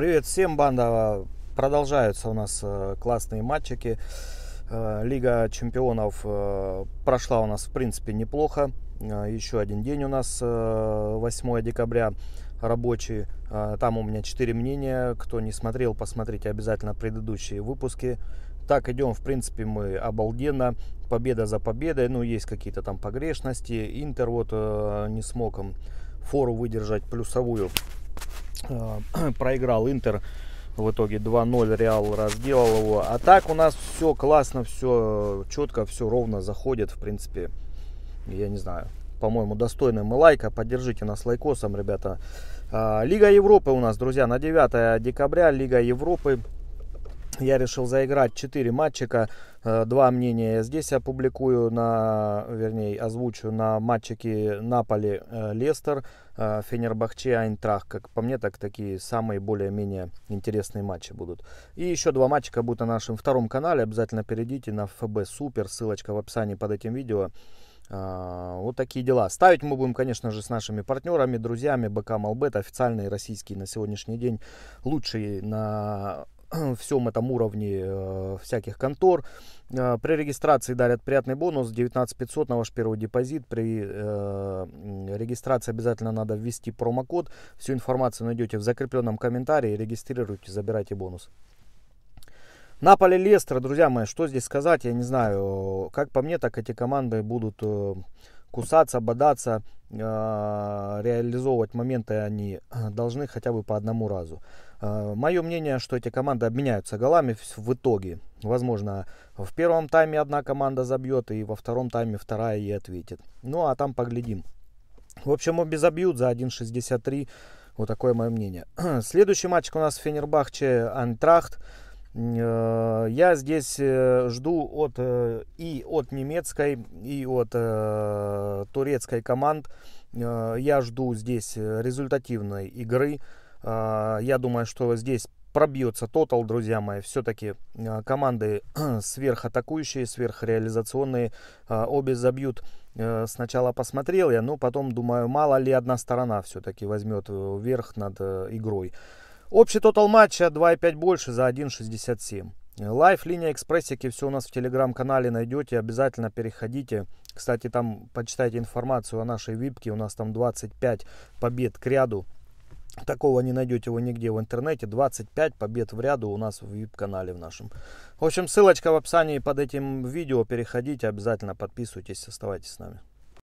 Привет всем, банда. Продолжаются у нас э, классные матчики. Э, Лига чемпионов э, прошла у нас, в принципе, неплохо. Еще один день у нас 8 декабря рабочий. Там у меня 4 мнения. Кто не смотрел, посмотрите обязательно предыдущие выпуски. Так идем, в принципе, мы обалденно. Победа за победой. Ну, есть какие-то там погрешности. Интер вот не смог фору выдержать плюсовую Э, проиграл Интер в итоге 2-0 Реал разделал его. А так у нас все классно, все четко, все ровно заходит, в принципе. Я не знаю, по-моему, достойный мы лайка. Поддержите нас лайкосом, ребята. А, Лига Европы у нас, друзья, на 9 декабря. Лига Европы я решил заиграть 4 матчика. Э, два мнения я здесь опубликую, на, вернее, озвучу на матчике Наполи-Лестер, э, э, Фенербахче-Айнтрах. Как по мне, так такие самые более-менее интересные матчи будут. И еще два матчика будут на нашем втором канале. Обязательно перейдите на ФБ Супер, ссылочка в описании под этим видео. Вот такие дела. Ставить мы будем, конечно же, с нашими партнерами, друзьями. БК Малбет, официальный российский на сегодняшний день лучший на всем этом уровне э, всяких контор. Э, при регистрации дарят приятный бонус 19 500 на ваш первый депозит. При э, регистрации обязательно надо ввести промокод. Всю информацию найдете в закрепленном комментарии. Регистрируйте, забирайте бонус. Наполе Лестер, друзья мои, что здесь сказать, я не знаю. Как по мне, так эти команды будут э, кусаться, бодаться, а, реализовывать моменты они должны хотя бы по одному разу. А, мое мнение, что эти команды обменяются голами в итоге. Возможно, в первом тайме одна команда забьет, и во втором тайме вторая ей ответит. Ну, а там поглядим. В общем, обе забьют за 1.63. Вот такое мое мнение. Следующий матч у нас Фенербахче Антрахт. Э, я здесь э, жду от, э, и от немецкой, и от турецкой команд. Я жду здесь результативной игры. Я думаю, что здесь пробьется тотал, друзья мои. Все-таки команды сверхатакующие, сверхреализационные. Обе забьют. Сначала посмотрел я, но ну, потом думаю, мало ли одна сторона все-таки возьмет верх над игрой. Общий тотал матча 2,5 больше за 1,67. Лайф линия экспрессики все у нас в телеграм-канале найдете, обязательно переходите. Кстати, там почитайте информацию о нашей випке, у нас там 25 побед к ряду. Такого не найдете вы нигде в интернете. 25 побед в ряду у нас в вип канале в нашем. В общем, ссылочка в описании под этим видео. Переходите, обязательно подписывайтесь, оставайтесь с нами.